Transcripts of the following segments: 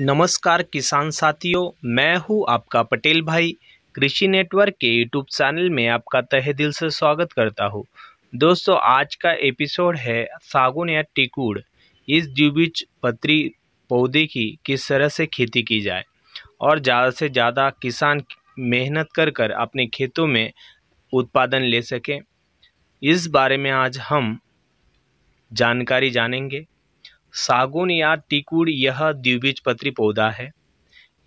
नमस्कार किसान साथियों मैं हूं आपका पटेल भाई कृषि नेटवर्क के यूट्यूब चैनल में आपका तहे दिल से स्वागत करता हूं दोस्तों आज का एपिसोड है सागुन या टिकूड़ इस द्विबीज पत्री पौधे की किस तरह से खेती की जाए और ज़्यादा से ज़्यादा किसान मेहनत कर कर अपने खेतों में उत्पादन ले सकें इस बारे में आज हम जानकारी जानेंगे सागुन या टिकुड़ यह द्विबीजपत्री पौधा है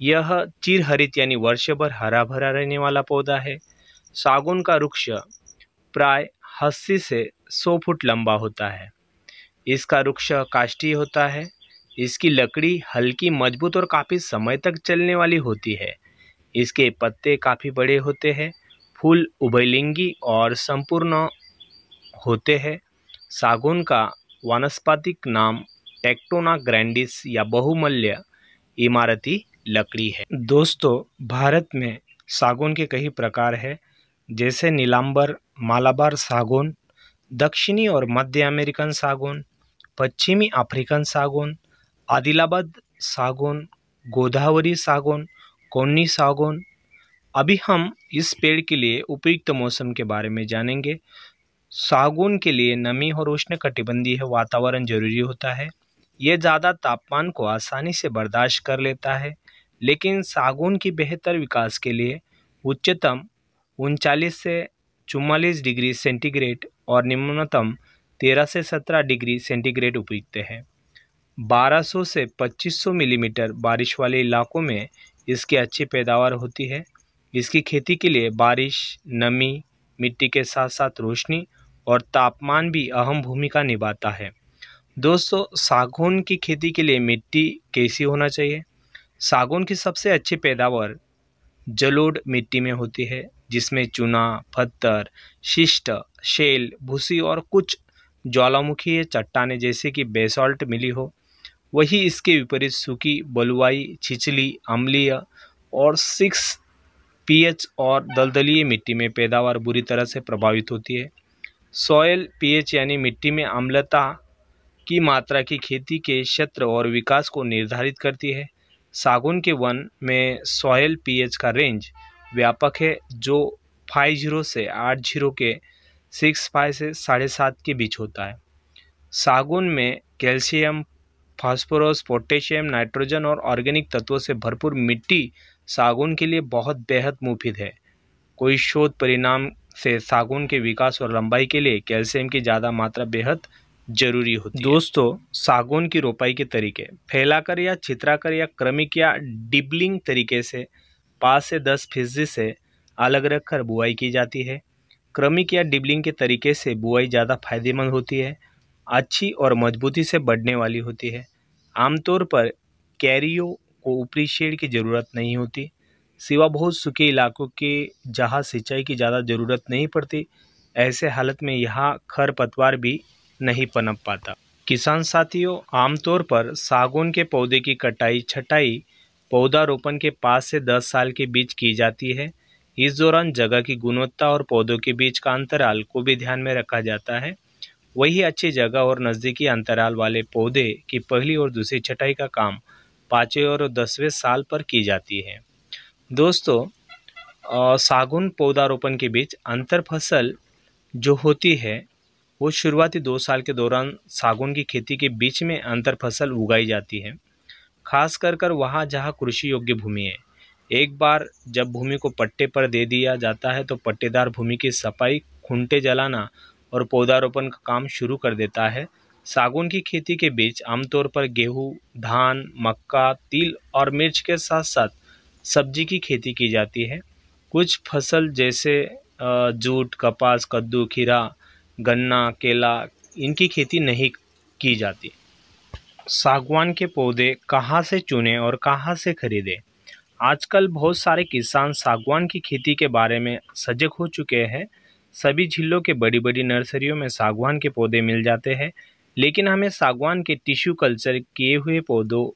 यह चिरहरित यानी वर्ष भर हरा भरा रहने वाला पौधा है सागुन का वृक्ष प्राय अस्सी से सौ फुट लंबा होता है इसका वृक्ष काष्ठीय होता है इसकी लकड़ी हल्की मजबूत और काफ़ी समय तक चलने वाली होती है इसके पत्ते काफ़ी बड़े होते हैं फूल उभयलिंगी और संपूर्ण होते हैं सागुन का वानस्पतिक नाम टेक्टोना ग्रैंडिस या बहुमूल्य इमारती लकड़ी है दोस्तों भारत में सागौन के कई प्रकार है जैसे नीलांबर मालाबार सागौन दक्षिणी और मध्य अमेरिकन सागौन पश्चिमी अफ्रीकन सागौन आदिलाबाद सागौन गोदावरी सागौन कौनी सागौन अभी हम इस पेड़ के लिए उपयुक्त मौसम के बारे में जानेंगे सागौन के लिए नमी और उष्ण कटिबंधीय वातावरण जरूरी होता है ये ज़्यादा तापमान को आसानी से बर्दाश्त कर लेता है लेकिन सागुन की बेहतर विकास के लिए उच्चतम उनचालीस से चुम्मालीस डिग्री सेंटीग्रेड और निम्नतम तेरह से सत्रह डिग्री सेंटीग्रेड उपयुक्त है 1200 से 2500 मिलीमीटर बारिश वाले इलाकों में इसकी अच्छी पैदावार होती है इसकी खेती के लिए बारिश नमी मिट्टी के साथ साथ रोशनी और तापमान भी अहम भूमिका निभाता है दोस्तों सागौन की खेती के लिए मिट्टी कैसी होना चाहिए सागौन की सबसे अच्छी पैदावार जलोढ़ मिट्टी में होती है जिसमें चूना पत्थर शिष्ट शेल भूसी और कुछ ज्वालामुखी चट्टाने जैसे कि बेसॉल्ट मिली हो वही इसके विपरीत सूखी बलुआई छिछली अम्लीय और सिक्स पीएच और दलदलीय मिट्टी में पैदावार बुरी तरह से प्रभावित होती है सॉयल पीएच यानी मिट्टी में अम्लता की मात्रा की खेती के क्षेत्र और विकास को निर्धारित करती है सागुन के वन में सॉयल पीएच का रेंज व्यापक है जो फाइव जीरो से आठ जीरो के सिक्स फाइव से साढ़े सात के बीच होता है सागुन में कैल्शियम फास्फोरस पोटेशियम नाइट्रोजन और ऑर्गेनिक तत्वों से भरपूर मिट्टी सागुन के लिए बहुत बेहद मुफीद है कोई शोध परिणाम से सागुन के विकास और लंबाई के लिए कैल्शियम की ज़्यादा मात्रा बेहद जरूरी होती दोस्तों सागौन की रोपाई के तरीके फैलाकर या छित्राकर या क्रमिक या डिबलिंग तरीके से पाँच से दस फीसदी से अलग रखकर बुआई की जाती है क्रमिक या डिबलिंग के तरीके से बुआई ज़्यादा फायदेमंद होती है अच्छी और मजबूती से बढ़ने वाली होती है आमतौर पर कैरियो को ऊपरी शेड की ज़रूरत नहीं होती सिवा बहुत सूखे इलाकों के जहाँ सिंचाई की ज़्यादा ज़रूरत नहीं पड़ती ऐसे हालत में यहाँ खरपतवार भी नहीं पनप पाता किसान साथियों आमतौर पर सागौन के पौधे की कटाई छटाई पौधारोपण के पाँच से दस साल के बीच की जाती है इस दौरान जगह की गुणवत्ता और पौधों के बीच का अंतराल को भी ध्यान में रखा जाता है वही अच्छी जगह और नज़दीकी अंतराल वाले पौधे की पहली और दूसरी छटाई का काम पाँचवें और दसवें साल पर की जाती है दोस्तों सागुन पौधारोपण के बीच अंतर फसल जो होती है वो शुरुआती दो साल के दौरान सागुन की खेती के बीच में अंतर फसल उगाई जाती है खास कर कर वहाँ जहाँ कृषि योग्य भूमि है एक बार जब भूमि को पट्टे पर दे दिया जाता है तो पट्टेदार भूमि की सफाई खूंटे जलाना और पौधारोपण का काम शुरू कर देता है सागुन की खेती के बीच आमतौर पर गेहूँ धान मक्का तिल और मिर्च के साथ साथ सब्जी की खेती की जाती है कुछ फसल जैसे जूट कपास कद्दू खीरा गन्ना केला इनकी खेती नहीं की जाती सागवान के पौधे कहाँ से चुने और कहाँ से खरीदें आजकल बहुत सारे किसान सागवान की खेती के बारे में सजग हो चुके हैं सभी जिलों के बड़ी बड़ी नर्सरियों में सागवान के पौधे मिल जाते हैं लेकिन हमें सागवान के टिश्यू कल्चर किए हुए पौधों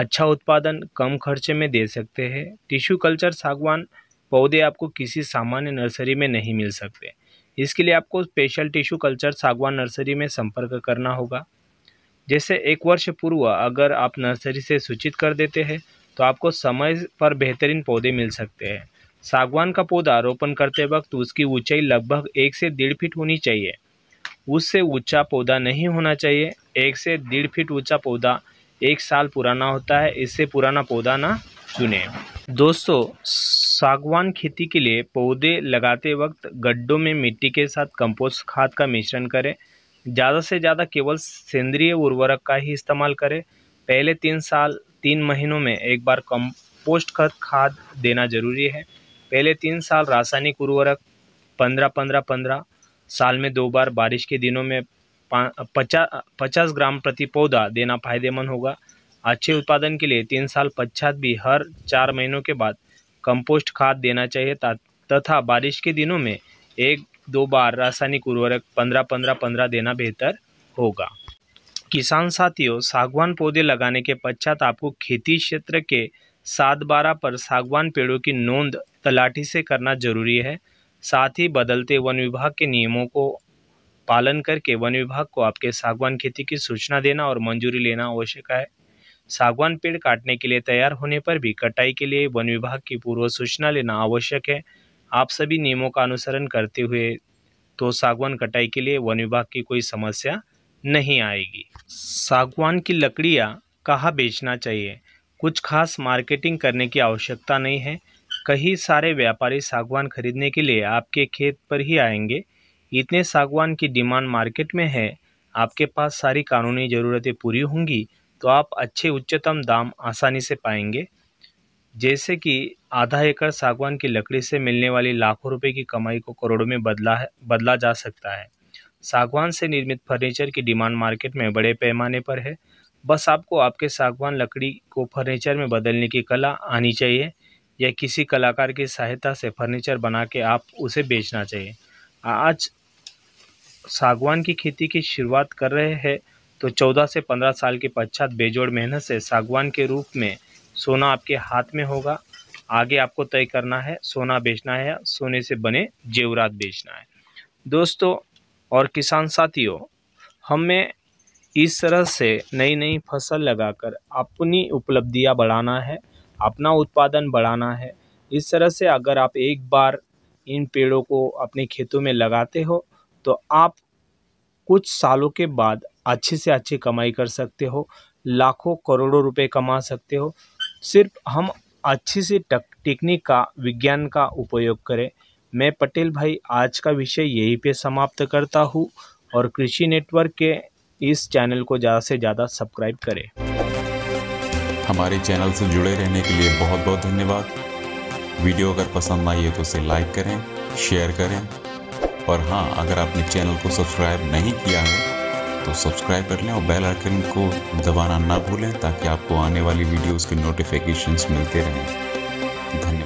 अच्छा उत्पादन कम खर्चे में दे सकते हैं टिश्यू कल्चर सागवान पौधे आपको किसी सामान्य नर्सरी में नहीं मिल सकते इसके लिए आपको स्पेशल टिश्यू कल्चर सागवान नर्सरी में संपर्क करना होगा जैसे एक वर्ष पूर्व अगर आप नर्सरी से सूचित कर देते हैं तो आपको समय पर बेहतरीन पौधे मिल सकते हैं सागवान का पौधा रोपण करते वक्त उसकी ऊंचाई लगभग एक से डेढ़ फीट होनी चाहिए उससे ऊंचा पौधा नहीं होना चाहिए एक से डेढ़ फीट ऊंचा पौधा एक साल पुराना होता है इससे पुराना पौधा ना चुनें दोस्तों सागवान खेती के लिए पौधे लगाते वक्त गड्ढों में मिट्टी के साथ कंपोस्ट खाद का मिश्रण करें ज़्यादा से ज़्यादा केवल सेंद्रीय उर्वरक का ही इस्तेमाल करें पहले तीन साल तीन महीनों में एक बार कंपोस्ट खत खाद देना जरूरी है पहले तीन साल रासायनिक उर्वरक पंद्रह पंद्रह पंद्रह साल में दो बार बारिश के दिनों में पचास पचास ग्राम प्रति पौधा देना फायदेमंद होगा अच्छे उत्पादन के लिए तीन साल पश्चात भी हर चार महीनों के बाद कंपोस्ट खाद देना चाहिए तथा बारिश के दिनों में एक दो बार रासायनिक उर्वरक पंद्रह पंद्रह पंद्रह देना बेहतर होगा किसान साथियों सागवान पौधे लगाने के पश्चात आपको खेती क्षेत्र के सात बारह पर सागवान पेड़ों की नोंद तलाटी से करना जरूरी है साथ ही बदलते वन विभाग के नियमों को पालन करके वन विभाग को आपके सागवान खेती की सूचना देना और मंजूरी लेना आवश्यक है सागवान पेड़ काटने के लिए तैयार होने पर भी कटाई के लिए वन विभाग की पूर्व सूचना लेना आवश्यक है आप सभी नियमों का अनुसरण करते हुए तो सागवान कटाई के लिए वन विभाग की कोई समस्या नहीं आएगी सागवान की लकड़ियाँ कहाँ बेचना चाहिए कुछ खास मार्केटिंग करने की आवश्यकता नहीं है कई सारे व्यापारी सागवान खरीदने के लिए आपके खेत पर ही आएंगे इतने सागवान की डिमांड मार्केट में है आपके पास सारी कानूनी ज़रूरतें पूरी होंगी तो आप अच्छे उच्चतम दाम आसानी से पाएंगे जैसे कि आधा एकड़ सागवान की लकड़ी से मिलने वाली लाखों रुपए की कमाई को करोड़ों में बदला है बदला जा सकता है सागवान से निर्मित फर्नीचर की डिमांड मार्केट में बड़े पैमाने पर है बस आपको आपके सागवान लकड़ी को फर्नीचर में बदलने की कला आनी चाहिए या किसी कलाकार की सहायता से फर्नीचर बना के आप उसे बेचना चाहिए आज सागवान की खेती की शुरुआत कर रहे हैं तो 14 से 15 साल के पश्चात बेजोड़ मेहनत से सागवान के रूप में सोना आपके हाथ में होगा आगे आपको तय करना है सोना बेचना है सोने से बने जेवरात बेचना है दोस्तों और किसान साथियों हमें इस तरह से नई नई फसल लगाकर अपनी उपलब्धियां बढ़ाना है अपना उत्पादन बढ़ाना है इस तरह से अगर आप एक बार इन पेड़ों को अपने खेतों में लगाते हो तो आप कुछ सालों के बाद अच्छे से अच्छी कमाई कर सकते हो लाखों करोड़ों रुपए कमा सकते हो सिर्फ हम अच्छे से टेक्निक का विज्ञान का उपयोग करें मैं पटेल भाई आज का विषय यहीं पे समाप्त करता हूँ और कृषि नेटवर्क के इस चैनल को ज़्यादा से ज़्यादा सब्सक्राइब करें हमारे चैनल से जुड़े रहने के लिए बहुत बहुत धन्यवाद वीडियो अगर पसंद आई है तो उसे लाइक करें शेयर करें और हाँ अगर आपने चैनल को सब्सक्राइब नहीं किया है तो सब्सक्राइब कर लें और बेल आइकन को दबाना ना भूलें ताकि आपको आने वाली वीडियोस के नोटिफिकेशंस मिलते रहें धन्यवाद